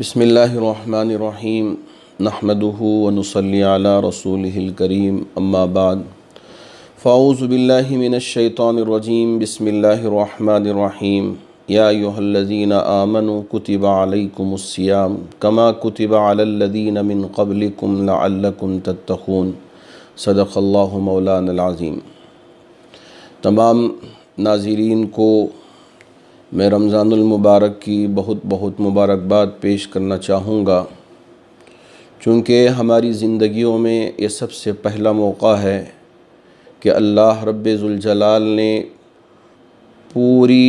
बसमीम नहमदूनसली रसूलकरीम अम्माबाद फ़ाऊज़बिल्लिमिनशैतरजीम बसमीम याहल्लिन आमन कुतिबालकुमस्याम कमा कुतिबालदीन मिन कबलकुम लकुम तत्तून सदक़ल्ला मौलानाज़ीम तमाम नाजरीन को मैं रमज़ानमबारक की बहुत बहुत मुबारकबाद पेश करना चाहूँगा चूँकि हमारी ज़िंदगियों में ये सबसे पहला मौका है कि अल्लाह रब्ज़ुलजलाल ने पूरी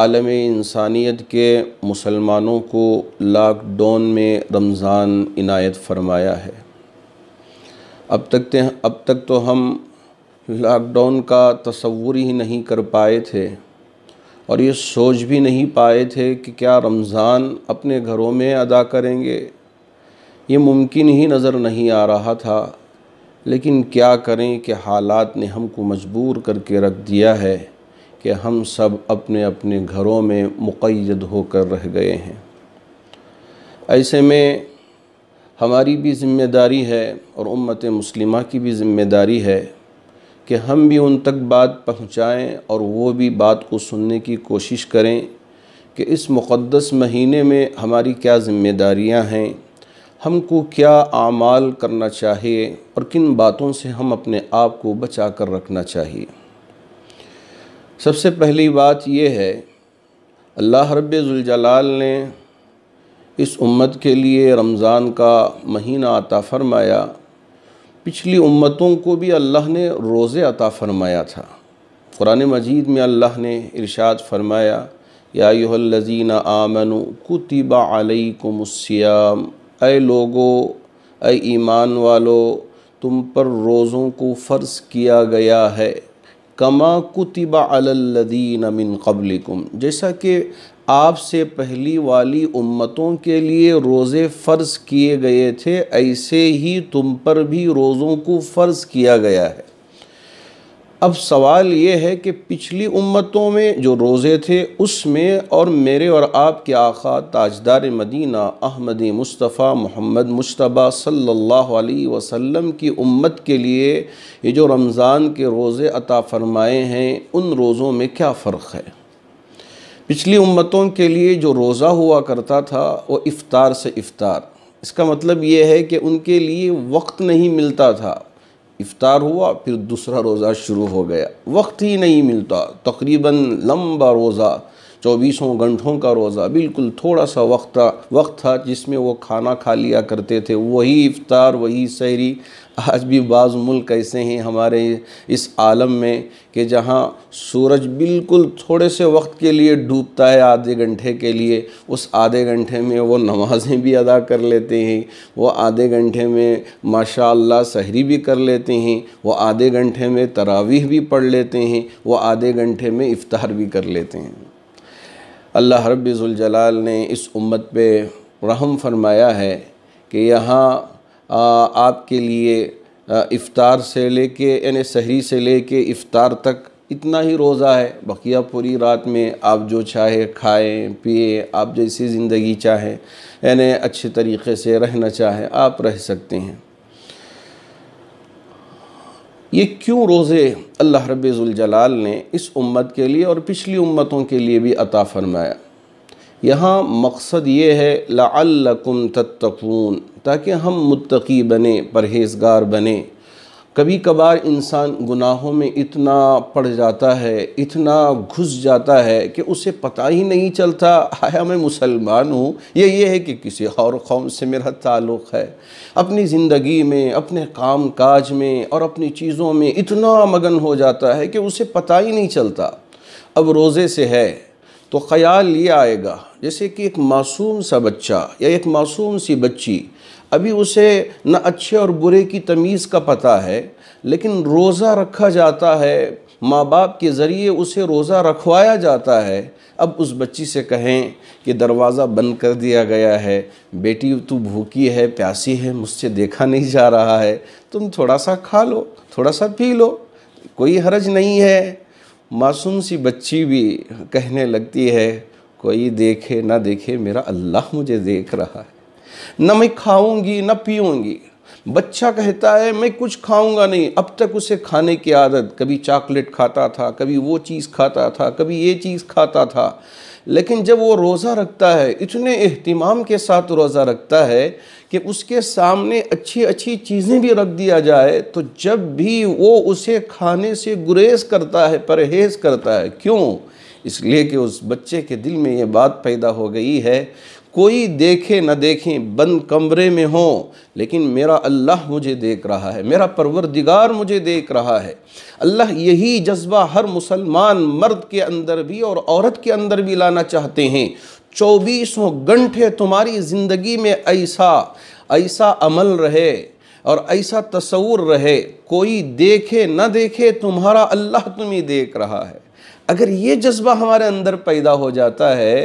आलम इंसानियत के मुसलमानों को लॉकडाउन में रमज़ान इनायत फरमाया है अब तक अब तक तो हम लॉकडाउन का तस्वुर ही नहीं कर पाए थे और ये सोच भी नहीं पाए थे कि क्या रमज़ान अपने घरों में अदा करेंगे ये मुमकिन ही नज़र नहीं आ रहा था लेकिन क्या करें कि हालात ने हमको मजबूर करके रख दिया है कि हम सब अपने अपने घरों में मुक़ैद होकर रह गए हैं ऐसे में हमारी भी ज़िम्मेदारी है और उम्मत मुस्लिमा की भी ज़िम्मेदारी है कि हम भी उन तक बात पहुँचाएँ और वो भी बात को सुनने की कोशिश करें कि इस मुक़दस महीने में हमारी क्या ज़िम्मेदारियाँ हैं हमको क्या आमाल करना चाहिए और किन बातों से हम अपने आप को बचा कर रखना चाहिए सबसे पहली बात यह है अल्लाह रब्ज़ुलजलाल ने इस उम्मत के लिए रमज़ान का महीना आता फरमाया पिछली उम्मतों को भी अल्लाह ने रोज़े अता फ़रमाया था कुरान मजीद में अल्लाह ने इरशाद फरमाया याजीन आमनु कुतिबा अलैकुमुस्सियाम ए लोगो ए ईमान वालो तुम पर रोज़ों को फ़र्ज़ किया गया है कमा कुतिबा अलदीन मिन कबलिकुम जैसा कि आपसे पहली वाली उम्मतों के लिए रोज़े फ़र्ज़ किए गए थे ऐसे ही तुम पर भी रोज़ों को फ़र्ज़ किया गया है अब सवाल ये है कि पिछली उम्मतों में जो रोज़े थे उसमें और मेरे और आपके आखा ताजदार Medina Ahmad Mustafa Muhammad Mujtaba सल्लल्लाहु अलैहि वसल्लम की उम्मत के लिए ये जो रमज़ान के रोज़े अता फ़रमाए हैं उन रोज़ों में क्या फ़र्क़ है पिछली उम्मतों के लिए जो रोज़ा हुआ करता था वो इफ़ार से इफ़ार इसका मतलब ये है कि उनके लिए वक्त नहीं मिलता था इफ़ार हुआ फिर दूसरा रोज़ा शुरू हो गया वक्त ही नहीं मिलता तकरीबन लंबा रोज़ा चौबीसों घंटों का रोज़ा बिल्कुल थोड़ा सा वक्त था वक्त था जिसमें वो खाना खा लिया करते थे वही इफ़ार वही सहरी आज भी बाज़ मुल्क ऐसे हैं हमारे इस आलम में कि जहाँ सूरज बिल्कुल थोड़े से वक्त के लिए डूबता है आधे घंटे के लिए उस आधे घंटे में वो नमाज़ें भी अदा कर लेते हैं वो आधे घंटे में माशा सहरी भी कर लेते हैं वो आधे घंटे में तरावीह भी पढ़ लेते हैं वो आधे घंटे में इफ्तार भी कर लेते हैं अल्लाह रब्ज़ुलजलाल ने इस उम्मत पे रहम फरमाया है कि यहाँ आपके लिए इफ़ार से ले कर यानी शहरी से ले कर इफ़ार तक इतना ही रोज़ा है बकिया पूरी रात में आप जो चाहे खाएं पिए आप जैसी ज़िंदगी चाहें यानी अच्छे तरीके से रहना चाहें आप रह सकते हैं ये क्यों रोज़े अल्लाह रबाल ने इस उम्मत के लिए और पिछली उम्मतों के लिए भी अता फरमाया यहाँ मकसद ये है लाकुम तत्तकून ताकि हम मुत्तकी बने परहेजगार बने कभी कभार इंसान गुनाहों में इतना पड़ जाता है इतना घुस जाता है कि उसे पता ही नहीं चलता आया मैं मुसलमान हूँ यह ये है कि किसी और कौम से मेरा ताल्लुक़ है अपनी ज़िंदगी में अपने काम काज में और अपनी चीज़ों में इतना मगन हो जाता है कि उसे पता ही नहीं चलता अब रोज़े से है तो ख़याल ये आएगा जैसे कि एक मासूम सा बच्चा या एक मासूम सी बच्ची अभी उसे न अच्छे और बुरे की तमीज़ का पता है लेकिन रोज़ा रखा जाता है माँ बाप के ज़रिए उसे रोज़ा रखवाया जाता है अब उस बच्ची से कहें कि दरवाज़ा बंद कर दिया गया है बेटी तू भूखी है प्यासी है मुझसे देखा नहीं जा रहा है तुम थोड़ा सा खा लो थोड़ा सा पी लो कोई हर्ज नहीं है मासूम सी बच्ची भी कहने लगती है कोई देखे ना देखे मेरा अल्लाह मुझे देख रहा है न मैं खाऊंगी न पीऊंगी बच्चा कहता है मैं कुछ खाऊंगा नहीं अब तक उसे खाने की आदत कभी चॉकलेट खाता था कभी वो चीज़ खाता था कभी ये चीज़ खाता था लेकिन जब वो रोज़ा रखता है इतने अहतमाम के साथ रोज़ा रखता है कि उसके सामने अच्छी अच्छी चीज़ें भी रख दिया जाए तो जब भी वो उसे खाने से गुरेज करता है परहेज़ करता है क्यों इसलिए कि उस बच्चे के दिल में ये बात पैदा हो गई है कोई देखे न देखें बंद कमरे में हो लेकिन मेरा अल्लाह मुझे देख रहा है मेरा परवरदिगार मुझे देख रहा है अल्लाह यही जज्बा हर मुसलमान मर्द के अंदर भी और औरत के अंदर भी लाना चाहते हैं चौबीसों घंटे तुम्हारी ज़िंदगी में ऐसा ऐसा अमल रहे और ऐसा तस्वूर रहे कोई देखे न देखे तुम्हारा अल्लाह तुम्हें देख रहा है अगर ये जज्बा हमारे अंदर पैदा हो जाता है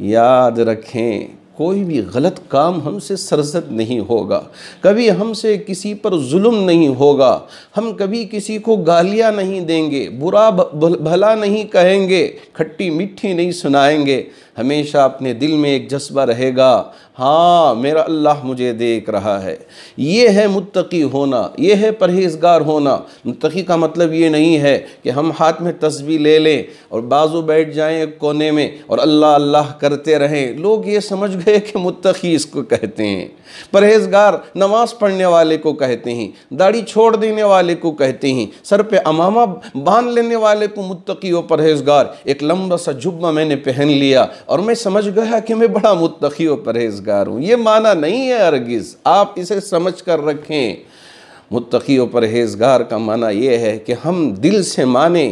याद रखें कोई भी गलत काम हमसे सरजद नहीं होगा कभी हमसे किसी पर जुल्म नहीं होगा हम कभी किसी को गालियाँ नहीं देंगे बुरा भला नहीं कहेंगे खट्टी मिट्टी नहीं सुनाएंगे हमेशा अपने दिल में एक जज्बा रहेगा हाँ मेरा अल्लाह मुझे देख रहा है ये है मुत्तकी होना ये है परहेजगार होना मुत्तकी का मतलब ये नहीं है कि हम हाथ में तस्वीर ले लें और बाजू बैठ जाएं एक कोने में और अल्लाह अल्लाह करते रहें लोग ये समझ गए कि मुत्तकी इसको कहते हैं परहेजगार नमाज़ पढ़ने वाले को कहते हैं दाढ़ी छोड़ देने वाले को कहते हैं सर पे अमामा बांध लेने वाले को मुत्तकी व परहेजगार एक लम्बा सा जुब्बा मैंने पहन लिया और मैं समझ गया कि मैं बड़ा मुतखी व परहेजगार हूँ ये माना नहीं है अरगिज़ आप इसे समझ कर रखें मुतखी व परहेजगार का माना यह है कि हम दिल से माने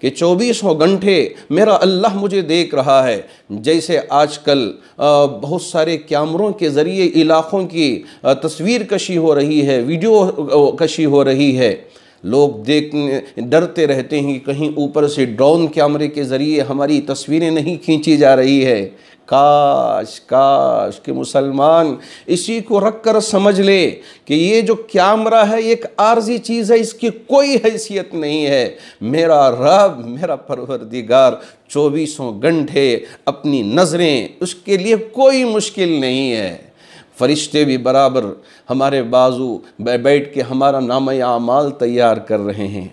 कि चौबीसों घंटे मेरा अल्लाह मुझे देख रहा है जैसे आजकल बहुत सारे कैमरों के ज़रिए इलाक़ों की तस्वीर कशी हो रही है वीडियो कशी हो रही है लोग देख डरते रहते हैं कि कहीं ऊपर से ड्रोन कैमरे के ज़रिए हमारी तस्वीरें नहीं खींची जा रही है काश काश के मुसलमान इसी को रख कर समझ ले कि ये जो कैमरा है एक आर्जी चीज़ है इसकी कोई हैसियत नहीं है मेरा रब मेरा परवरदिगार चौबीसों घंटे अपनी नज़रें उसके लिए कोई मुश्किल नहीं है फरिश्ते भी बराबर हमारे बाजू बैठ के हमारा नाम आमाल तैयार कर रहे हैं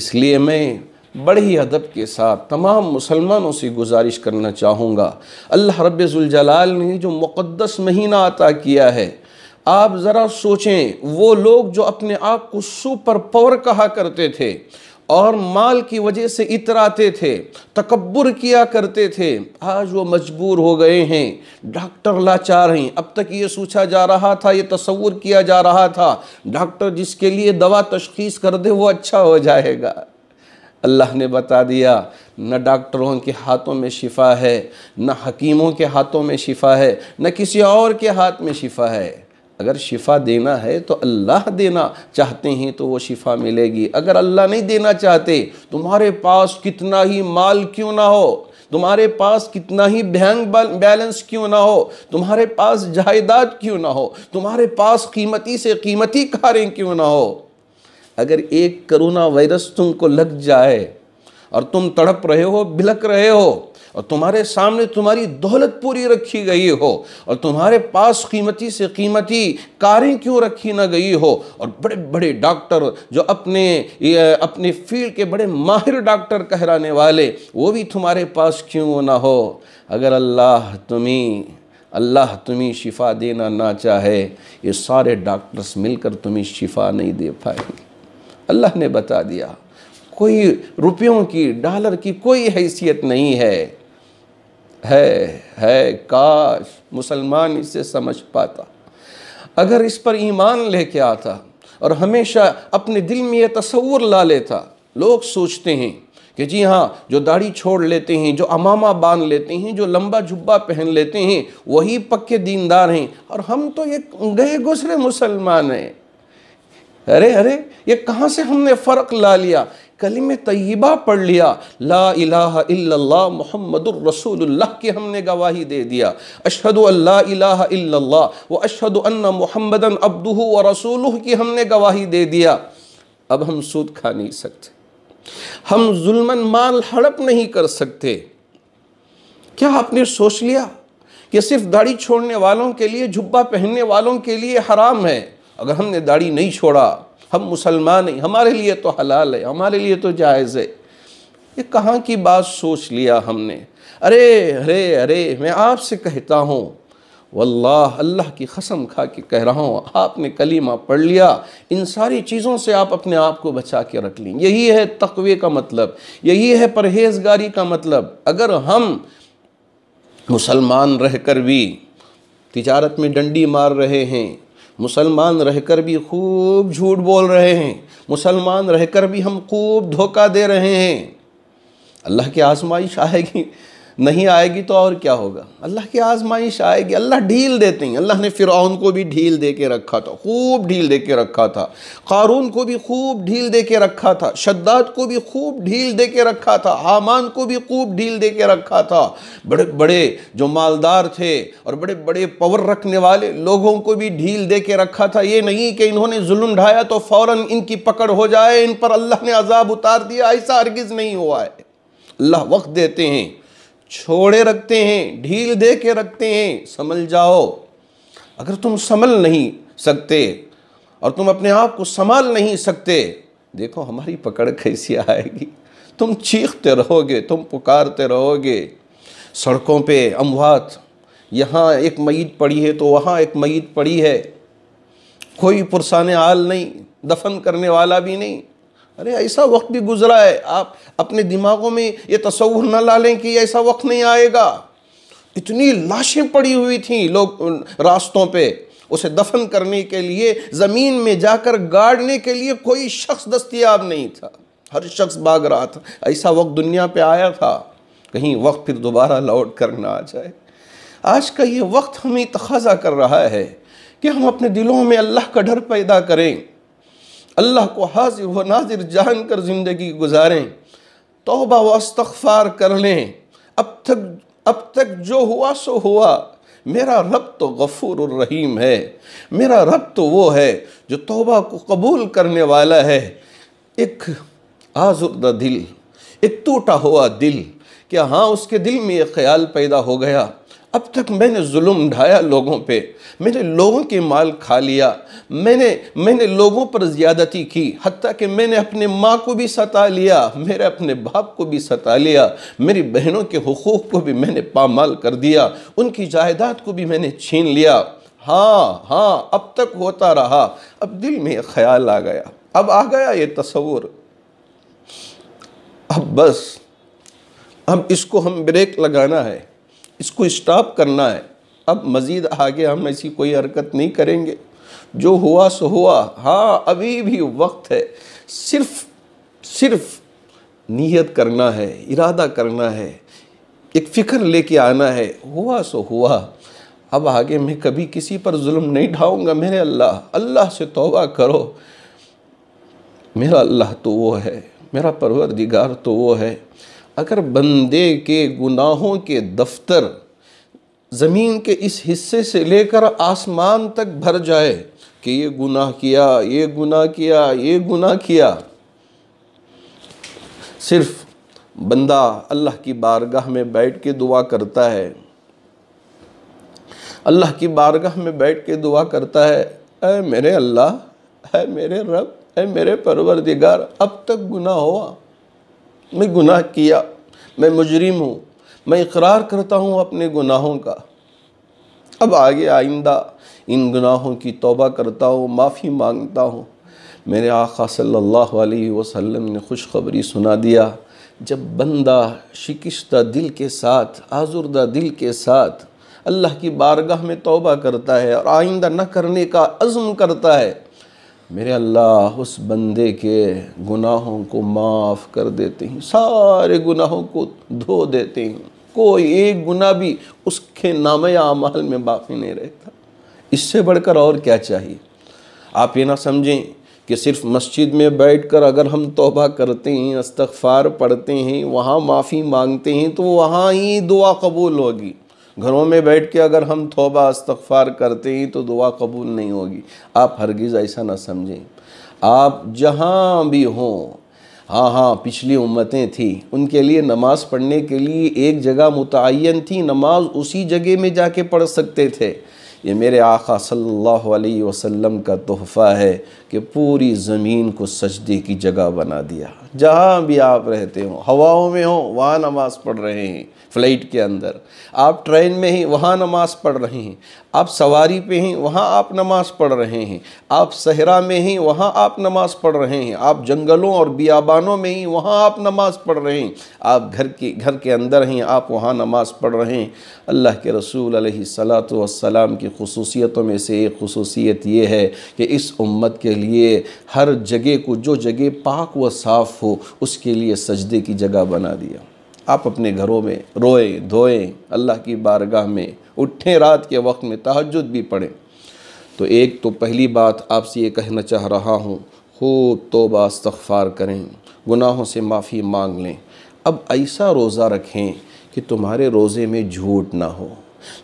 इसलिए मैं बड़े ही अदब के साथ तमाम मुसलमानों से गुजारिश करना चाहूँगा अल्लाह रब्ज़ुलजलाल ने जो मुक़दस महीना अता किया है आप ज़रा सोचें वो लोग जो अपने आप को सुपर पावर कहा करते थे और माल की वजह से इतराते थे तकबर किया करते थे आज वो मजबूर हो गए हैं डॉक्टर लाचार हैं अब तक ये सोचा जा रहा था ये तस्वूर किया जा रहा था डॉक्टर जिसके लिए दवा तशखीस कर दे वो अच्छा हो जाएगा अल्लाह ने बता दिया न डॉक्टरों के हाथों में शिफा है न हकीमों के हाथों में शिफा है न किसी और के हाथ में शिफा है अगर शिफा देना है तो अल्लाह देना चाहते हैं तो वो शिफा मिलेगी अगर अल्लाह नहीं देना चाहते तुम्हारे पास कितना ही माल क्यों ना हो तुम्हारे पास कितना ही बैंक बैलेंस क्यों ना हो तुम्हारे पास जायदाद क्यों ना हो तुम्हारे पास कीमती से कीमती कारें क्यों ना हो अगर एक करोना वायरस तुमको लग जाए और तुम तड़प रहे हो बिलक रहे हो और तुम्हारे सामने तुम्हारी दौलत पूरी रखी गई हो और तुम्हारे पास कीमती से कीमती कारें क्यों रखी ना गई हो और बड़े बड़े डॉक्टर जो अपने अपने फील्ड के बड़े माहिर डॉक्टर कहराने वाले वो भी तुम्हारे पास क्यों ना हो अगर अल्लाह तुम्हें अल्लाह तुम्हें शिफा देना ना चाहे ये सारे डॉक्टर्स मिलकर तुम्हें शिफा नहीं दे पाएंगे अल्लाह ने बता दिया कोई रुपयों की डॉलर की कोई हैसियत नहीं है है है काश मुसलमान इसे समझ पाता अगर इस पर ईमान लेके आता और हमेशा अपने दिल में यह तस्वूर ला लेता लोग सोचते हैं कि जी हाँ जो दाढ़ी छोड़ लेते हैं जो अमामा बांध लेते हैं जो लंबा जुब्बा पहन लेते हैं वही पक्के दीनदार हैं और हम तो ये गए गुसरे मुसलमान हैं अरे अरे ये कहाँ से हमने फ़र्क ला लिया कलिम तय्यबा पढ़ लिया ला इलाह इल्लल्लाह मोहम्मद रसूलुल्लाह की हमने गवाही दे दिया अशहद अल्ला इलाह इल्लल्लाह व अशहद अन्न मोहम्मदन अब्दुहु व रसूलुह की हमने गवाही दे दिया अब हम सूद खा नहीं सकते हम जुल्मन माल हड़प नहीं कर सकते क्या आपने सोच लिया कि सिर्फ दाढ़ी छोड़ने वालों के लिए झुब्बा पहनने वालों के लिए हराम है अगर हमने दाढ़ी नहीं छोड़ा हम मुसलमान हैं हमारे लिए तो हलाल है हमारे लिए तो जायज़ है ये कहाँ की बात सोच लिया हमने अरे अरे अरे मैं आपसे कहता हूँ वल्लाह अल्लाह की कसम खा के कह रहा हूँ आपने कलीमा पढ़ लिया इन सारी चीज़ों से आप अपने आप को बचा के रख लें यही है तकवे का मतलब यही है परहेजगारी का मतलब अगर हम मुसलमान रहकर भी तिजारत में डंडी मार रहे हैं मुसलमान रहकर भी खूब झूठ बोल रहे हैं मुसलमान रहकर भी हम खूब धोखा दे रहे हैं अल्लाह की आजमाइश आएगी नहीं आएगी तो और क्या होगा अल्लाह की आजमाइश आएगी अल्लाह ढील देते हैं अल्लाह ने फ़िरौन को भी ढील दे के रखा था खूब ढील दे के रखा था कारून को भी खूब ढील दे के रखा था शद्दाद को भी खूब ढील दे के रखा था हामान को भी खूब ढील दे के रखा था बड़े बड़े जो मालदार थे और बड़े बड़े पवर रखने वाले लोगों को भी ढील दे के रखा था ये नहीं कि इन्होंने जुल्म ढाया तो फ़ौर इनकी पकड़ हो जाए इन पर अल्लाह ने अजाब उतार दिया ऐसा अर्गज़ नहीं हुआ है अल्लाह वक्त देते हैं छोड़े रखते हैं ढील दे के रखते हैं समझ जाओ अगर तुम संभल नहीं सकते और तुम अपने आप को संभाल नहीं सकते देखो हमारी पकड़ कैसी आएगी तुम चीखते रहोगे तुम पुकारते रहोगे सड़कों पे अमवात यहाँ एक मईद पड़ी है तो वहाँ एक मईद पड़ी है कोई पुरसान आल नहीं दफन करने वाला भी नहीं अरे ऐसा वक्त भी गुजरा है आप अपने दिमागों में ये तस्वुर न ला लें कि ऐसा वक्त नहीं आएगा इतनी लाशें पड़ी हुई थी लोग रास्तों पे उसे दफन करने के लिए ज़मीन में जाकर गाड़ने के लिए कोई शख्स दस्तियाब नहीं था हर शख्स भाग रहा था ऐसा वक्त दुनिया पे आया था कहीं वक्त फिर दोबारा लौट कर ना आ जाए आज का ये वक्त हमें तखाजा कर रहा है कि हम अपने दिलों में अल्लाह का डर पैदा करें अल्लाह को हाजिर व नाजिर जान कर ज़िंदगी गुजारें तोबा व इस्तफ़ार कर लें अब तक अब तक जो हुआ सो हुआ मेरा रब तो गफ़ूर रहीम है मेरा रब तो वो है जो तोबा को कबूल करने वाला है एक आजुर्दा दिल एक टूटा हुआ दिल क्या हाँ उसके दिल में ये ख्याल पैदा हो गया अब तक मैंने जुल्म ढाया लोगों पे मैंने लोगों के माल खा लिया मैंने मैंने लोगों पर ज़्यादती की हती कि मैंने अपने माँ को भी सता लिया मेरे अपने बाप को भी सता लिया मेरी बहनों के हकूक़ को भी मैंने पामाल कर दिया उनकी जायदाद को भी मैंने छीन लिया हाँ हाँ अब तक होता रहा अब दिल में यह ख्याल आ गया अब आ गया ये तस्वुर अब बस अब इसको हम ब्रेक लगाना है इसको स्टॉप करना है अब मज़ीद आगे हम ऐसी कोई हरकत नहीं करेंगे जो हुआ सो हुआ हाँ अभी भी वक्त है सिर्फ सिर्फ नीयत करना है इरादा करना है एक फ़िक्र लेके आना है हुआ सो हुआ अब आगे मैं कभी किसी पर जुल्म नहीं ढाऊँगा मेरे अल्लाह अल्लाह से तोबा करो मेरा अल्लाह तो वो है मेरा परवरदिगार तो वो है अगर बंदे के गुनाहों के दफ्तर ज़मीन के इस हिस्से से लेकर आसमान तक भर जाए कि ये गुनाह किया ये गुनाह किया ये गुनाह किया सिर्फ बंदा अल्लाह की बारगाह में बैठ के दुआ करता है अल्लाह की बारगाह में बैठ के दुआ करता है ऐ मेरे अल्लाह है मेरे रब है मेरे परवरदिगार अब तक गुनाह हुआ मैं गुनाह किया मैं मुजरिम हूँ मैं इकरार करता हूँ अपने गुनाहों का अब आगे आइंदा इन गुनाहों की तोबा करता हूँ माफ़ी मांगता हूँ मेरे आका सल्लल्लाहु अलैहि वसल्लम ने खुशखबरी सुना दिया जब बंदा शिकस्ता दिल के साथ आजुर्दा दिल के साथ अल्लाह की बारगाह में तोबा करता है और आइंदा न करने का अज़म करता है मेरे अल्लाह उस बंदे के गुनाहों को माफ़ कर देते हैं सारे गुनाहों को धो देते हैं कोई एक गुना भी उसके नाम आमाल में बाकी नहीं रहता इससे बढ़कर और क्या चाहिए आप ये ना समझें कि सिर्फ मस्जिद में बैठकर अगर हम तोबा करते हैं अस्तफार पढ़ते हैं वहाँ माफ़ी मांगते हैं तो वहाँ ही दुआ कबूल होगी घरों में बैठ के अगर हम तोबा इस्तफ़ार करते हैं तो दुआ कबूल नहीं होगी आप हरगिज़ ऐसा ना समझें आप जहाँ भी हों हाँ हाँ पिछली उम्मतें थी उनके लिए नमाज़ पढ़ने के लिए एक जगह मुतन थी नमाज उसी जगह में जाके पढ़ सकते थे ये मेरे आका सल्लल्लाहु अलैहि वसल्लम का तोहफ़ा है कि पूरी ज़मीन को सजदे की जगह बना दिया जहाँ भी आप रहते हो हवाओं में हो वहाँ नमाज़ पढ़ रहे हैं फ़्लाइट के अंदर आप ट्रेन में ही वहाँ नमाज़ पढ़ रहे हैं आप सवारी पे ही वहाँ आप नमाज़ पढ़ रहे हैं आप सहरा में ही वहाँ आप नमाज़ पढ़ रहे हैं आप जंगलों और बियाबानों में ही वहाँ आप नमाज़ पढ़ रहे हैं आप घर के घर के अंदर ही आप वहाँ नमाज़ पढ़ रहे हैं अल्लाह के रसूल सलात वसलाम की खसूसियतों में से एक खसूसियत ये है कि इस उम्मत के लिए हर जगह को जो जगह पाक व साफ़ हो उसके लिए सजदे की जगह बना दिया आप अपने घरों में रोए धोएं अल्लाह की बारगाह में उठें रात के वक्त में तहजद भी पढ़ें तो एक तो पहली बात आपसे ये कहना चाह रहा हूँ खूब तोबा इस्तफ़ार करें गुनाहों से माफ़ी मांग लें अब ऐसा रोज़ा रखें कि तुम्हारे रोज़े में झूठ ना हो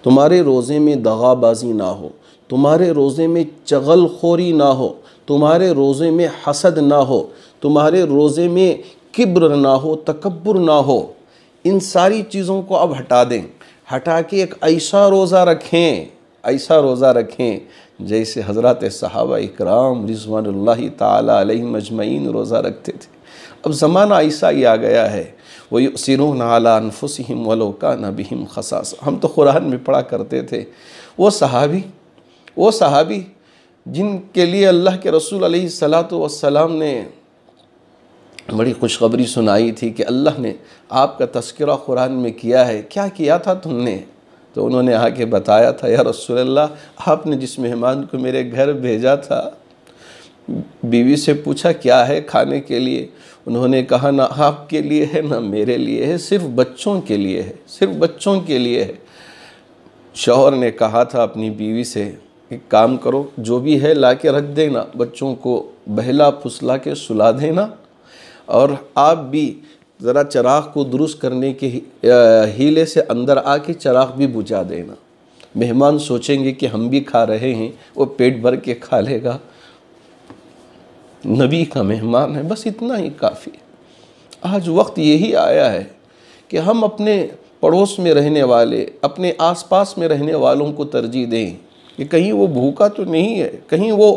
तुम्हारे रोज़े में दगाबाजी ना हो तुम्हारे रोज़े में चगलखोरी ना हो तुम्हारे रोज़े में हसद ना हो तुम्हारे रोज़े में किब्र ना हो तकबर ना हो इन सारी चीज़ों को अब हटा दें हटा के एक ऐसा रोज़ा रखें ऐसा रोज़ा रखें जैसे हज़रत साहब इकराम रिजवान तजमैन रोज़ा रखते थे अब ज़माना ऐसा ही आ गया है वही सिरून आलानफुसम वलोका नबीम खसास हम तो कुरान में पढ़ा करते थे वो सहाबी वो सहाबी जिनके लिए अल्लाह के रसूल सलात ने बड़ी खुशखबरी सुनाई थी कि अल्लाह ने आपका तस्करा कुरान में किया है क्या किया था तुमने तो उन्होंने आके बताया था या रसूलल्लाह आपने जिस मेहमान को मेरे घर भेजा था बीवी से पूछा क्या है खाने के लिए उन्होंने कहा ना आपके लिए है ना मेरे लिए है सिर्फ बच्चों के लिए है सिर्फ बच्चों के लिए है शौहर ने कहा था अपनी बीवी से काम करो जो भी है ला के रख देना बच्चों को बहला फुसला के सुला देना और आप भी ज़रा चराग को दुरुस्त करने के हीले से अंदर आके चराग भी बुझा देना मेहमान सोचेंगे कि हम भी खा रहे हैं वो पेट भर के खा लेगा नबी का मेहमान है बस इतना ही काफ़ी आज वक्त यही आया है कि हम अपने पड़ोस में रहने वाले अपने आसपास में रहने वालों को तरजीह दें कि कहीं वो भूखा तो नहीं है कहीं वो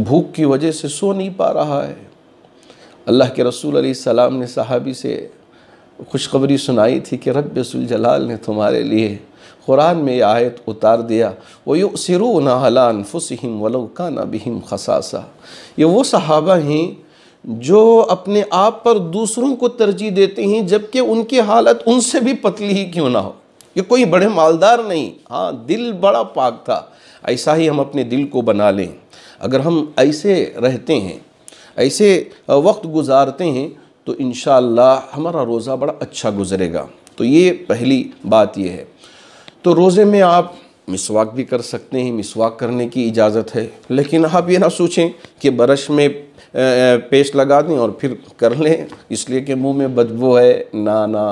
भूख की वजह से सो नहीं पा रहा है अल्लाह के रसूल सलाम ने सहाबी से खुशखबरी सुनाई थी कि रब जलाल ने तुम्हारे लिए कुरान में यह आयत उतार दिया वो यु सिरु नहलान फ़ुसहिम ना बिहिम खसासा ये वो सहाबा हैं जो अपने आप पर दूसरों को तरजीह देते हैं जबकि उनकी हालत उनसे भी पतली ही क्यों ना हो ये कोई बड़े मालदार नहीं हाँ दिल बड़ा पाक था ऐसा ही हम अपने दिल को बना लें अगर हम ऐसे रहते हैं ऐसे वक्त गुजारते हैं तो इन हमारा रोज़ा बड़ा अच्छा गुजरेगा तो ये पहली बात ये है तो रोज़े में आप मिसवाक भी कर सकते हैं मिसवाक करने की इजाज़त है लेकिन आप ये ना सोचें कि बरश में पेस्ट लगा दें और फिर कर लें इसलिए कि मुंह में बदबू है ना ना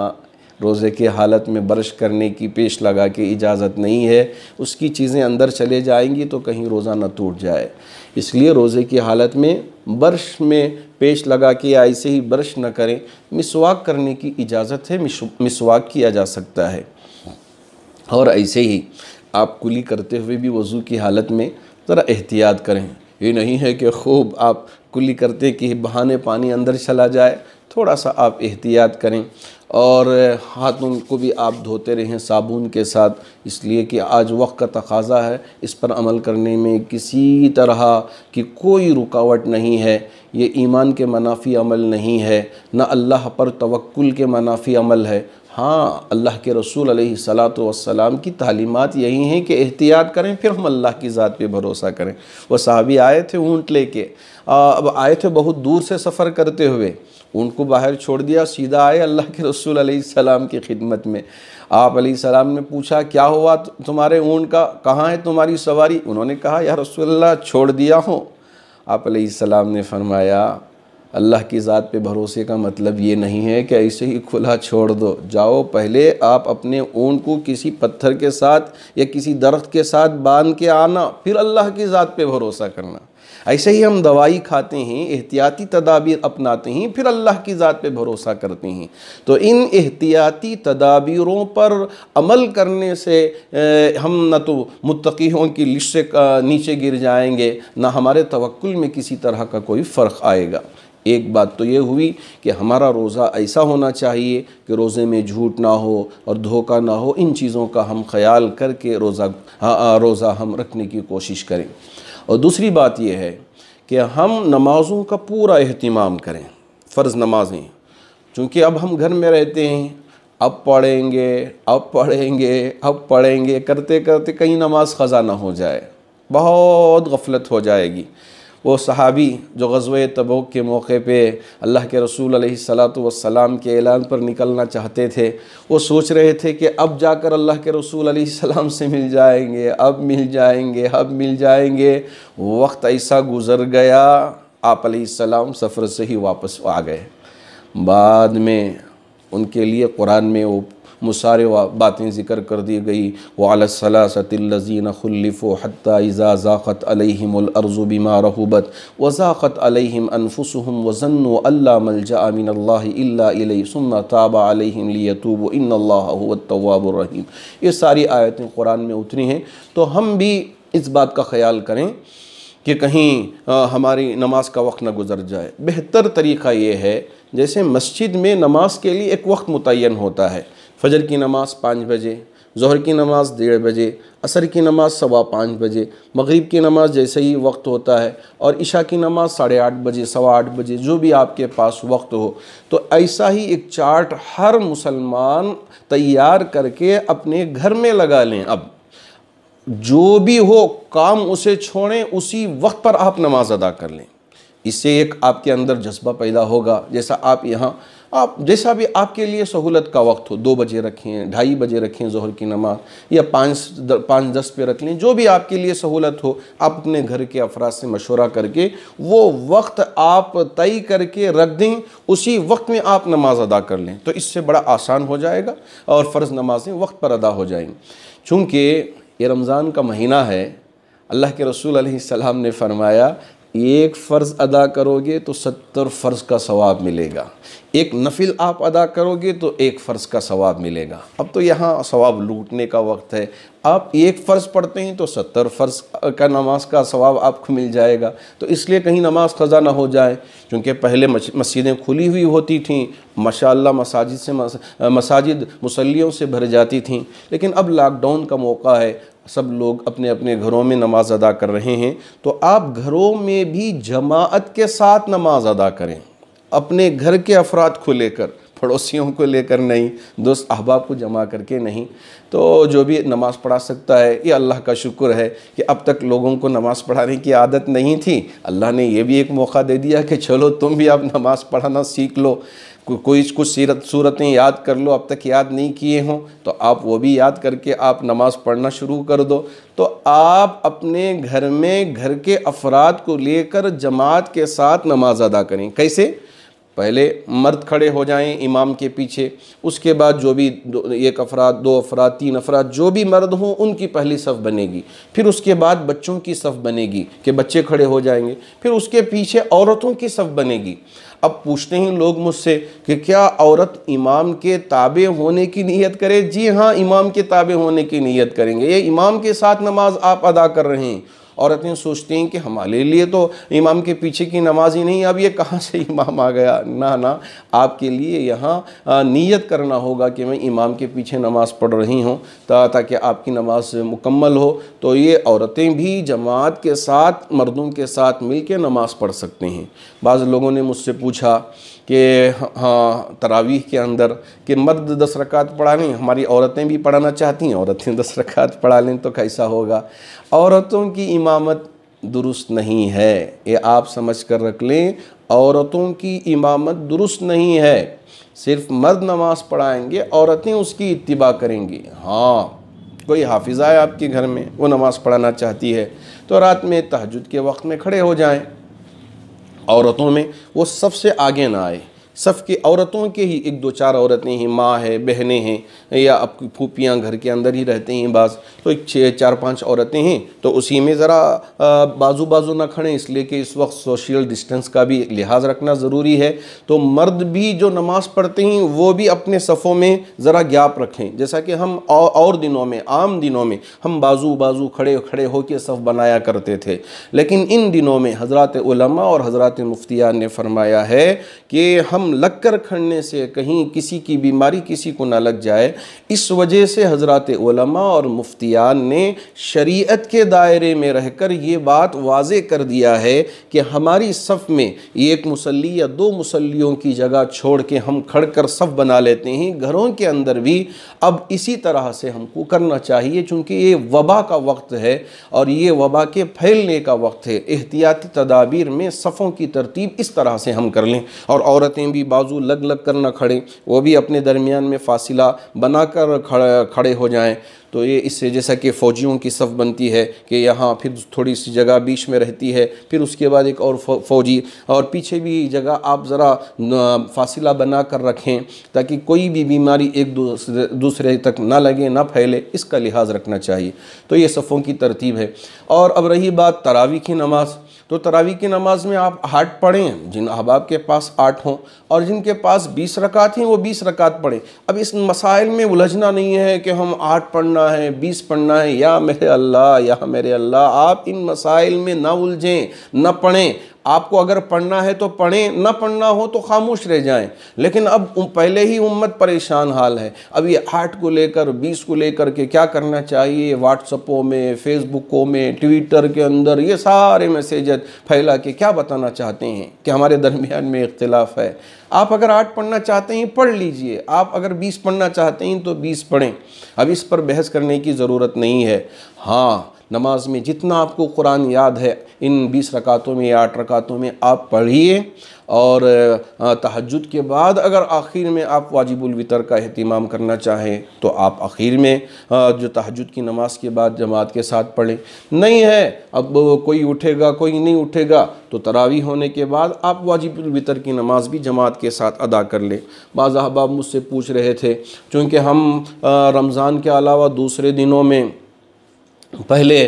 रोज़े के हालत में ब्रश करने की पेश लगा के इजाज़त नहीं है उसकी चीज़ें अंदर चले जाएंगी तो कहीं रोज़ा न टूट जाए इसलिए रोज़े की हालत में ब्रश में पेश लगा के ऐसे ही ब्रश न करें मिसवाक करने की इजाज़त है मिसवाक किया जा सकता है और ऐसे ही आप कुली करते हुए भी वज़ू की हालत में ज़रा एहतियात करें ये नहीं है कि खूब आप कुली करते कि बहाने पानी अंदर चला जाए थोड़ा सा आप एहतियात करें और हाथों को भी आप धोते रहें साबुन के साथ इसलिए कि आज वक्त का तकाजा है इस पर अमल करने में किसी तरह की कोई रुकावट नहीं है ये ईमान के मनाफी अमल नहीं है ना अल्लाह पर तवक्ल के मनाफी अमल है हाँ अल्लाह के रसूल सलात की तालीमत यही हैं कि एहतियात करें फिर हम अल्लाह की ज़ात पे भरोसा करें वह साहबी आए थे ऊँट ले के अब आए थे बहुत दूर से सफ़र करते हुए उनको बाहर छोड़ दिया सीधा आए अल्लाह के रसूल सलाम की खिदमत में आप सलाम ने पूछा क्या हुआ तुम्हारे ऊन का कहाँ है तुम्हारी सवारी उन्होंने कहा या रसोल्ला छोड़ दिया हूँ आप सलाम ने फरमाया अल्लाह की ज़ात पे भरोसे का मतलब ये नहीं है कि ऐसे ही खुला छोड़ दो जाओ पहले आप अपने ऊन को किसी पत्थर के साथ या किसी दरख्त के साथ बांध के आना फिर अल्लाह की ज़ात पे भरोसा करना ऐसे ही हम दवाई खाते हैं एहतियाती तदाबीर अपनाते हैं फिर अल्लाह की ज़ात पे भरोसा करते हैं तो इन एहतियाती तदाबीरों पर अमल करने से हम न तो मतकीों की लिस्ट से नीचे गिर जाएंगे ना हमारे तवक्ल में किसी तरह का कोई फ़र्क आएगा एक बात तो ये हुई कि हमारा रोज़ा ऐसा होना चाहिए कि रोज़े में झूठ ना हो और धोखा ना हो इन चीज़ों का हम ख्याल करके रोज़ा हाँ, रोज़ा हम रखने की कोशिश करें और दूसरी बात यह है कि हम नमाज़ों का पूरा अहतमाम करें फ़र्ज़ नमाज़ें चूँकि अब हम घर में रहते हैं अब पढ़ेंगे अब पढ़ेंगे अब पढ़ेंगे करते करते कहीं नमाज ख़ज़ा ना हो जाए बहुत गफलत हो जाएगी वो सहाबी जो गज़व तबोक के मौके पे अल्लाह के रसूल सलाम के ऐलान पर निकलना चाहते थे वो सोच रहे थे कि अब जाकर अल्लाह के रसूल सलाम से मिल जाएंगे अब मिल जाएंगे अब मिल जाएंगे वक्त ऐसा गुज़र गया आप सलाम सफ़र से ही वापस आ गए बाद में उनके लिए कुरान में वो मुसारे बातें ज़िक्र कर दी गई वालसलासतिल्लजीन खल्लिफ़ हती इज़ा ज़ाक़त अलहमलर्ज़ु बिमा वज़ाक़त अलहम अनफुसहम वज़न अल्लाजा मिनल्ला ताबा अलहम लियतूब ये सारी आयतें कुरान में उतरी हैं तो हम भी इस बात का ख्याल करें कि कहीं आ, हमारी नमाज का वक्त ना गुजर जाए बेहतर तरीक़ा ये है जैसे मस्जिद में नमाज के लिए एक वक्त मुतन होता है फजर की नमाज़ पाँच बजे जहर की नमाज़ डेढ़ बजे असर की नमाज़ सवा पाँच बजे मगरिब की नमाज़ जैसे ही वक्त होता है और इशा की नमाज़ साढ़े आठ बजे सवा आठ बजे जो भी आपके पास वक्त हो तो ऐसा ही एक चार्ट हर मुसलमान तैयार करके अपने घर में लगा लें अब जो भी हो काम उसे छोड़ें उसी वक्त पर आप नमाज़ अदा कर लें इससे एक आपके अंदर जज्बा पैदा होगा जैसा आप यहाँ आप जैसा भी आपके लिए सहूलत का वक्त हो दो बजे रखें ढाई बजे रखें जहर की नमाज या पाँच पाँच दस पे रख लें जो भी आपके लिए सहूलत हो आप अपने घर के अफराज से मशवरा करके वो वक्त आप तय करके रख दें उसी वक्त में आप नमाज़ अदा कर लें तो इससे बड़ा आसान हो जाएगा और फ़र्ज़ नमाज़ें वक्त पर अदा हो जाएंगी चूँकि ये रमज़ान का महीना है अल्लाह के रसूल सलाम ने फरमाया एक फ़र्ज़ अदा करोगे तो सत्तर फ़र्ज़ का सवाब मिलेगा एक नफिल आप अदा करोगे तो एक फ़र्ज़ का सवाब मिलेगा अब तो यहाँ सवाब लूटने का वक्त है आप एक फ़र्ज़ पढ़ते हैं तो सत्तर फ़र्ज़ का नमाज का सवाब आपको मिल जाएगा तो इसलिए कहीं नमाज ख़ज़ा ना हो जाए क्योंकि पहले मस्जिदें खुली हुई होती थीं माशाल्लाह मसाजिद से मसाजिद मुसलियों से भर जाती थीं लेकिन अब लॉकडाउन का मौका है सब लोग अपने अपने घरों में नमाज़ अदा कर रहे हैं तो आप घरों में भी जमात के साथ नमाज अदा करें अपने घर के अफराद को लेकर पड़ोसियों को लेकर नहीं दोस्त अहबाब को जमा करके नहीं तो जो भी नमाज़ पढ़ा सकता है ये अल्लाह का शुक्र है कि अब तक लोगों को नमाज़ पढ़ाने की आदत नहीं थी अल्लाह ने ये भी एक मौका दे दिया कि चलो तुम भी अब नमाज़ पढ़ाना सीख लो कोई कुछ सीरत सूरतें याद कर लो अब तक याद नहीं किए हों तो आप वो भी याद करके आप नमाज़ पढ़ना शुरू कर दो तो आप अपने घर में घर के अफराद को लेकर जमात के साथ नमाज़ अदा करें कैसे पहले मर्द खड़े हो जाएं इमाम के पीछे उसके बाद जो भी एक अफराद दो अफराद तीन अफराद जो भी मर्द हों उनकी पहली सफ़ बनेगी फिर उसके बाद बच्चों की सफ़ बनेगी कि बच्चे खड़े हो जाएंगे फिर उसके पीछे औरतों की सफ़ बनेगी अब पूछते हैं लोग मुझसे कि क्या औरत इमाम के ताबे होने की नीयत करे जी हाँ इमाम के ताबे होने की नीयत करेंगे ये इमाम के साथ नमाज आप अदा कर रहे हैं औरतें सोचती हैं कि हमारे लिए तो इमाम के पीछे की नमाज ही नहीं अब ये कहाँ से इमाम आ गया ना ना आपके लिए यहाँ नीयत करना होगा कि मैं इमाम के पीछे नमाज़ पढ़ रही हूँ ताकि आपकी नमाज मुकम्मल हो तो ये औरतें भी जमात के साथ मर्दों के साथ मिल के नमाज़ पढ़ सकते हैं बाज़ लोगों ने मुझसे पूछा कि हाँ तरावीह के अंदर कि मर्द दस रकात पढ़ा लें हमारी औरतें भी पढ़ाना चाहती हैं औरतें दस रकात पढ़ा लें तो कैसा होगा औरतों की इमामत दुरुस्त नहीं है ये आप समझ कर रख लें औरतों की इमामत दुरुस्त नहीं है सिर्फ मर्द नमाज़ पढ़ाएंगे औरतें उसकी इत्तिबा करेंगी हाँ कोई हाफिज़ा है आपके घर में वो नमाज़ पढ़ाना चाहती है तो रात में तहजद के वक्त में खड़े हो जाएं औरतों में वो सबसे आगे ना आए सफ़ की औरतों के ही एक दो चार औरतें हैं माँ है बहनें हैं या आपकी फूपियाँ घर के अंदर ही रहते हैं बस तो एक छः चार पाँच औरतें हैं तो उसी में ज़रा बाजू बाजू ना खड़े इसलिए कि इस वक्त सोशल डिस्टेंस का भी लिहाज रखना ज़रूरी है तो मर्द भी जो नमाज़ पढ़ते हैं वो भी अपने सफ़ों में ज़रा गैप रखें जैसा कि हम और दिनों में आम दिनों में हम बाजू बाजू खड़े खड़े होकर सफ़ बनाया करते थे लेकिन इन दिनों में हज़रत और हज़रत मुफ्तिया ने फरमाया है कि हम लग कर खड़ने से कहीं किसी की बीमारी किसी को ना लग जाए इस वजह से हजरत ओलमा और मुफ्तियान ने शरीयत के दायरे में रहकर ये बात वाज कर दिया है कि हमारी सफ़ में एक मुसली या दो मुसलियों की जगह छोड़ के हम खड़ कर सफ़ बना लेते हैं घरों के अंदर भी अब इसी तरह से हमको करना चाहिए चूँकि ये वबा का वक्त है और ये वबा के फैलने का वक्त है एहतियाती तदाबीर में सफ़ों की तरतीब इस तरह से हम कर लें और औरतें भी भी बाजू लग लग कर ना खड़े वो भी अपने दरमियान में फासिला बना कर खड़े हो जाएं तो ये इससे जैसा कि फ़ौजियों की सफ़ बनती है कि यहाँ फिर थोड़ी सी जगह बीच में रहती है फिर उसके बाद एक और फ़ौजी और पीछे भी जगह आप ज़रा फासिला बना कर रखें ताकि कोई भी बीमारी एक दूसरे दूसरे तक ना लगे ना फैले इसका लिहाज रखना चाहिए तो ये सफ़ों की तरतीब है और अब रही बात तरावी की नमाज़ तो तरावी की नमाज़ में आप आठ पढ़ें जिन अहबाब के पास आठ हों और जिनके पास बीस रकात हैं वो बीस रकात पढ़ें अब इस मसाइल में उलझना नहीं है कि हम आठ पढ़ना है बीस पढ़ना है या मेरे अल्लाह या मेरे अल्लाह आप इन मसाइल में ना उलझें ना पढ़ें आपको अगर पढ़ना है तो पढ़ें न पढ़ना हो तो खामोश रह जाएं लेकिन अब पहले ही उम्मत परेशान हाल है अब ये आठ को लेकर बीस को लेकर के क्या करना चाहिए व्हाट्सअपों में फेसबुकों में ट्विटर के अंदर ये सारे मैसेज फैला के क्या बताना चाहते हैं कि हमारे दरमियान में इख्तलाफ है आप अगर आठ पढ़ना चाहते हैं पढ़ लीजिए आप अगर बीस पढ़ना चाहते हैं तो बीस पढ़ें अब इस पर बहस करने की ज़रूरत नहीं है हाँ नमाज में जितना आपको कुरान याद है इन बीस रकातों में या आठ रकातों में आप पढ़िए और तहजद के बाद अगर आखिर में आप वाजिबुल वितर का अहतमाम करना चाहें तो आप आखिर में जो तहजद की नमाज के बाद जमात के साथ पढ़ें नहीं है अब कोई उठेगा कोई नहीं उठेगा तो तरावी होने के बाद आप वाजिबुल वितर की नमाज भी जमात के साथ अदा कर लें बाज़ अहबाब मुझसे पूछ रहे थे चूँकि हम रमज़ान के अलावा दूसरे दिनों में पहले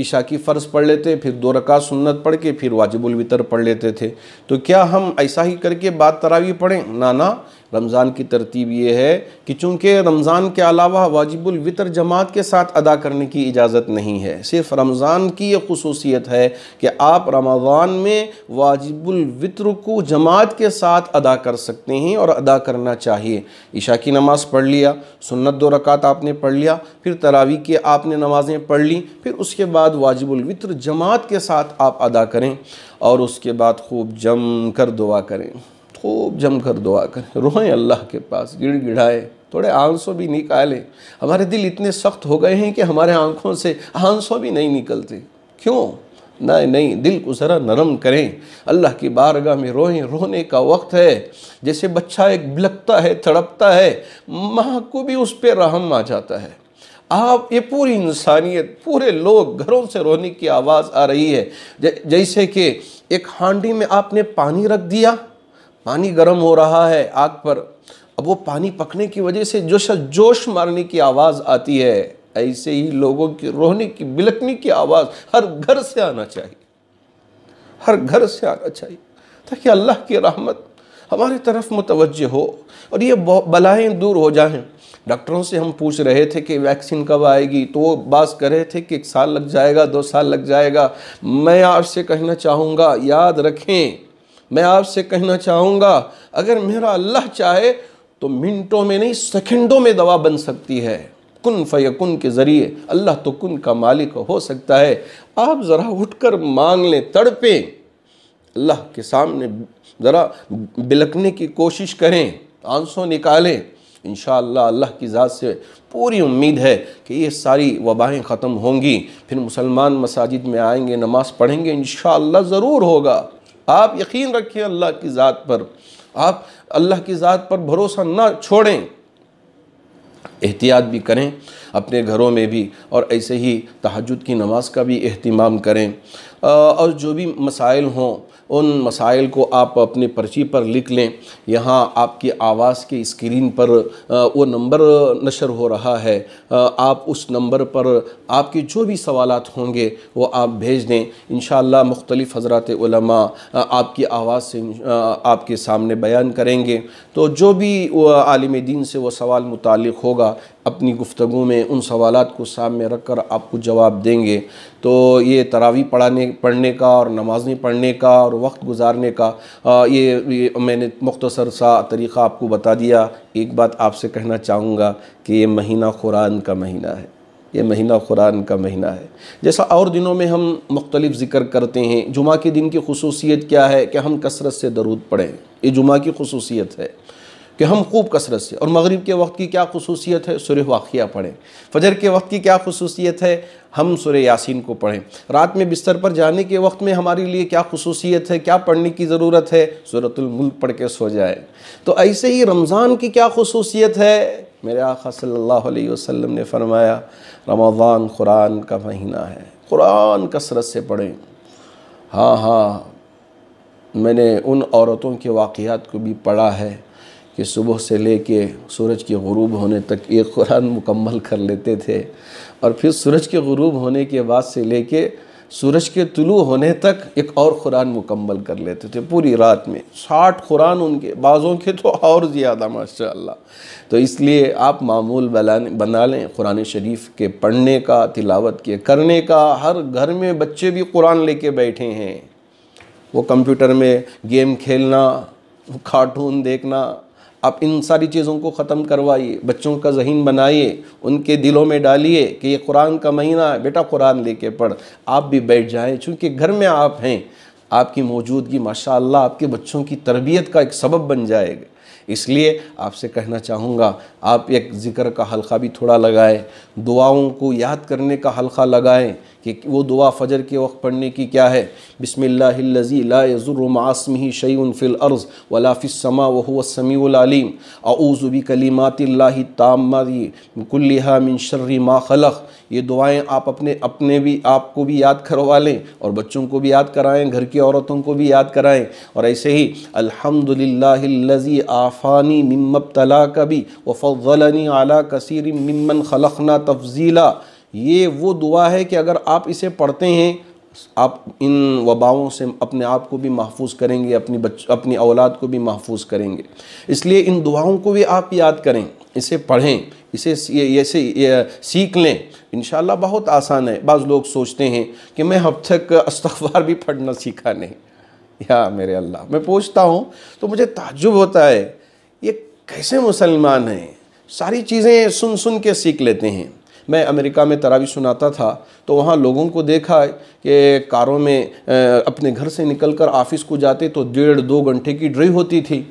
ईशा की फ़र्ज़ पढ़ लेते फिर दो रका सुन्नत पढ़ के फिर वाजिबुल वितर पढ़ लेते थे तो क्या हम ऐसा ही करके बाद तरावी पढ़ें ना ना रमज़ान की तरतीब ये है कि चूँकि रमज़ान के अलावा वाजिबुल वितर जमात के साथ अदा करने की इजाज़त नहीं है सिर्फ रमज़ान की ये खसूसियत है कि आप रमज़ान में वाजिबुल वितर को जमात के साथ अदा कर सकते हैं और अदा करना चाहिए ईशा की नमाज़ पढ़ लिया सुन्नत दो रकात आपने पढ़ लिया फिर तरावी की आपने नमाज़ें पढ़ ली फिर उसके बाद वाजिबुल वितर जमात के साथ आप अदा करें और उसके बाद खूब जम कर दुआ करें खूब जम कर दुआ करें रोएं अल्लाह के पास गिड़ गिड़गिड़ाएं थोड़े आंसू भी निकालें हमारे दिल इतने सख्त हो गए हैं कि हमारे आँखों से आंसू भी नहीं निकलते क्यों नहीं नहीं दिल को ज़रा नरम करें अल्लाह की बारगाह में रोएं रोने का वक्त है जैसे बच्चा एक बिलकता है तड़पता है माँ को भी उस पर रहम आ जाता है आप ये पूरी इंसानियत पूरे लोग घरों से रोने की आवाज़ आ रही है जैसे कि एक हांडी में आपने पानी रख दिया पानी गर्म हो रहा है आग पर अब वो पानी पकने की वजह से जोश जोश मारने की आवाज़ आती है ऐसे ही लोगों की रोने की बिलकने की आवाज़ हर घर से आना चाहिए हर घर से आना चाहिए ताकि अल्लाह की रहमत हमारी तरफ मुतवज हो और ये बलाएं दूर हो जाएं डॉक्टरों से हम पूछ रहे थे कि वैक्सीन कब आएगी तो वो बात कर रहे थे कि एक साल लग जाएगा दो साल लग जाएगा मैं आपसे कहना चाहूँगा याद रखें मैं आपसे कहना चाहूँगा अगर मेरा अल्लाह चाहे तो मिनटों में नहीं सेकंडों में दवा बन सकती है कुन फ़यकुन के ज़रिए अल्लाह तो कुन का मालिक हो सकता है आप ज़रा उठकर मांग लें तड़पें अल्लाह के सामने ज़रा बिलकने की कोशिश करें आंसू निकालें इन अल्लाह की ज़ात से पूरी उम्मीद है कि ये सारी वबाएँ ख़त्म होंगी फिर मुसलमान मसाजिद में आएंगे नमाज़ पढ़ेंगे इन ज़रूर होगा आप यकीन रखें अल्लाह की ज़ात पर आप अल्लाह की ज़ात पर भरोसा ना छोड़ें एहतियात भी करें अपने घरों में भी और ऐसे ही तहजद की नमाज का भी अहतमाम करें और जो भी मसाइल हों उन मसाइल को आप अपने पर्ची पर लिख लें यहाँ आपकी आवाज़ की स्क्रीन पर वो नंबर नशर हो रहा है आप उस नंबर पर आपके जो भी सवाल होंगे वो आप भेज दें इन मुख्तलिफ़ हजरत आपकी आवाज़ से आपके सामने बयान करेंगे तो जो भी आलिम दीन से वो सवाल मुतल होगा अपनी गुफ्तु में उन सवाल को सामने रख कर आपको जवाब देंगे तो ये तरावी पढ़ाने पढ़ने का और नमाजें पढ़ने का और वक्त गुजारने का ये, ये मैंने मुख्तसर सा तरीक़ा आपको बता दिया एक बात आपसे कहना चाहूँगा कि ये महीना कुरान का महीना है ये महीना कुरान का महीना है जैसा और दिनों में हम मुख्तलिफ ज़िक्र करते हैं जुमा के दिन की खसूसियत क्या है कि हम कसरत से दरूद पढ़ें ये जुमा की खसूसियत है कि हम खूब कसरत से और मगरिब के वक्त की क्या खसूसियत है सुरह वाक़ पढ़ें फजर के वक्त की क्या खसूसियत है हम सुर यासीन को पढ़ें रात में बिस्तर पर जाने के वक्त में हमारे लिए क्या खसूसियत है क्या पढ़ने की ज़रूरत है सूरतुल्मुल्क पढ़ के सो जाए तो ऐसे ही रमज़ान की क्या खसूसियत है मेरे आका सल्लल्लाहु अलैहि वसल्लम ने फरमाया रमज़ान कुरान का महीना है कुरान कसरत से पढ़ें हाँ हाँ मैंने उन औरतों के वाक़ात को भी पढ़ा है कि सुबह से ले कर सूरज के गरूब होने तक एक कुरान मुकम्मल कर लेते थे और फिर सूरज के गरूब होने के बाद से ले कर सूरज के तुलु होने तक एक और कुरान मुकम्मल कर लेते थे पूरी रात में साठ कुरान उनके बाज़ों के तो और ज़्यादा माशा तो इसलिए आप मामूल बनाने बना लें कुरान शरीफ के पढ़ने का तिलावत के करने का हर घर में बच्चे भी कुरान लेके बैठे हैं वो कंप्यूटर में गेम खेलना कार्टून देखना आप इन सारी चीज़ों को ख़त्म करवाइए बच्चों का जहन बनाइए उनके दिलों में डालिए कि ये कुरान का महीना है बेटा कुरान लेके पढ़ आप भी बैठ जाएँ चूँकि घर में आप हैं आपकी मौजूदगी माशा आपके बच्चों की तरबियत का एक सबब बन जाएगा इसलिए आपसे कहना चाहूँगा आप एक ज़िक्र का हलका भी थोड़ा लगाएं दुआओं को याद करने का हलका लगाएं कि वो दुआ फ़जर के वक्त पढ़ने की क्या है बिसमिल्लाजी लाज़ुरमासमी शैन फ़िल अर्ज़ वलाफ़िसमा वहुसमीम आऊज़ुबी कलीमात तामी कुल्लिहा मिन मा खलक़ ये दुआएँ आप अपने अपने भी आपको भी याद करवा लें और बच्चों को भी याद कराएँ घर की औरतों को भी याद कराएँ और ऐसे ही अलहमदिल्लाजी आफ़ानी मिम्मब तला कभी वफ़लनी आला कसर मम्मन खलखना तफजीला ये वो दुआ है कि अगर आप इसे पढ़ते हैं आप इन वबाओं से अपने आप को भी महफूज करेंगे अपनी बच अपनी औलाद को भी महफूज करेंगे इसलिए इन दुआओं को भी आप याद करें इसे पढ़ें इसे ऐसे सीख लें इन बहुत आसान है बाज़ लोग सोचते हैं कि मैं अब तक अस्तवार भी पढ़ना सीखा नहीं या मेरे अल्लाह मैं पूछता हूँ तो मुझे ताजुब होता है ये कैसे मुसलमान हैं सारी चीज़ें सुन सुन के सीख लेते हैं मैं अमेरिका में तरावी सुनाता था तो वहाँ लोगों को देखा कि कारों में अपने घर से निकल कर ऑफिस को जाते तो डेढ़ दो घंटे की ड्राइव होती थी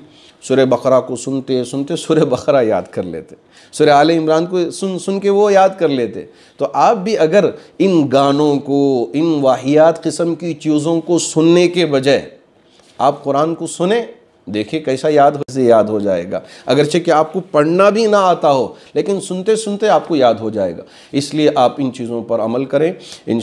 सुर बकरा को सुनते सुनते सुर बकरा याद कर लेते सुर आल इमरान को सुन सुन के वो याद कर लेते तो आप भी अगर इन गानों को इन वाहियात किस्म की चीज़ों को सुनने के बजाय आप कुरान को सुने देखिए कैसा याद हो से याद हो जाएगा अगरचे कि आपको पढ़ना भी ना आता हो लेकिन सुनते सुनते आपको याद हो जाएगा इसलिए आप इन चीज़ों पर अमल करें इन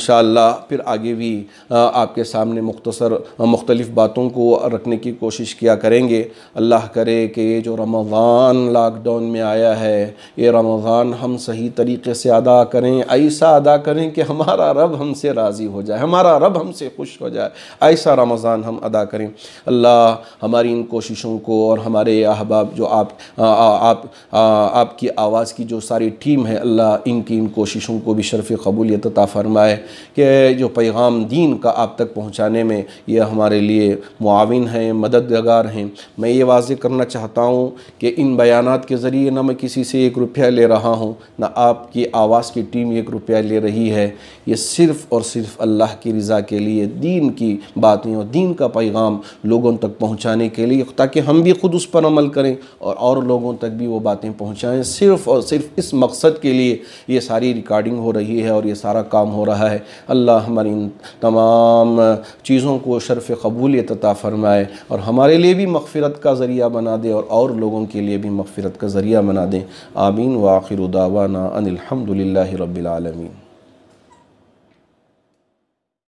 फिर आगे भी आपके सामने मुख्तसर मुख्तलिफ़ बातों को रखने की कोशिश किया करेंगे अल्लाह करे कि ये जो रमज़ान लॉकडाउन में आया है ये रमज़ान हम सही तरीके से अदा करें ऐसा अदा करें कि हमारा रब हमसे राज़ी हो जाए हमारा रब हमसे खुश हो जाए ऐसा रमज़ान हम अदा करें अल्लाह हमारी इनको कोशिशों को और हमारे अहबाब जो आप आ, आ, आप आ, आपकी आवाज़ की जो सारी टीम है अल्लाह इनकी इन कोशिशों को भी शरफ़ कबूलियत अता फ़रमाए कि जो पैगाम दीन का आप तक पहुँचाने में ये हमारे लिए मुआविन हैं मददगार हैं मैं ये वाज करना चाहता हूँ कि इन बयान के ज़रिए ना मैं किसी से एक रुपया ले रहा हूँ ना आपकी आवाज़ की टीम एक रुपया ले रही है ये सिर्फ़ और सिर्फ़ अल्लाह की रज़ा के लिए दीन की बातें और दीन का पैगाम लोगों तक पहुँचाने के लिए ये ताकि हम भी ख़ुद उस पर अमल करें और और लोगों तक भी वो बातें पहुँचाएँ सिर्फ़ और सिर्फ इस मकसद के लिए ये सारी रिकॉर्डिंग हो रही है और ये सारा काम हो रहा है अल्लाह हमारी इन तमाम चीज़ों को शरफ़ कबूलियत अता फ़रमाए और हमारे लिए भी मगफ़रत का ज़रिया बना दे और और लोगों के लिए भी मगफ़रत का ज़रिया बना दें आमीन व आखिर उदावाना अनिलहमदिल्ला रबालमीन